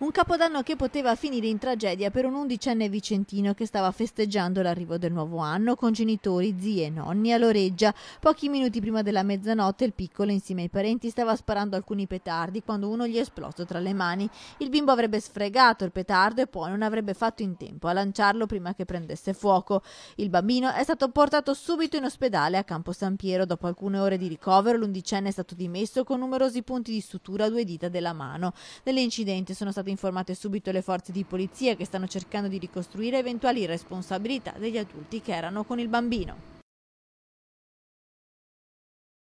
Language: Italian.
Un capodanno che poteva finire in tragedia per un undicenne vicentino che stava festeggiando l'arrivo del nuovo anno con genitori, zie e nonni a Loreggia. Pochi minuti prima della mezzanotte il piccolo insieme ai parenti stava sparando alcuni petardi quando uno gli è esploso tra le mani. Il bimbo avrebbe sfregato il petardo e poi non avrebbe fatto in tempo a lanciarlo prima che prendesse fuoco. Il bambino è stato portato subito in ospedale a Campo San Piero. Dopo alcune ore di ricovero l'undicenne è stato dimesso con numerosi punti di sutura a due dita della mano. Nell'incidente sono stati state informate subito le forze di polizia che stanno cercando di ricostruire eventuali responsabilità degli adulti che erano con il bambino.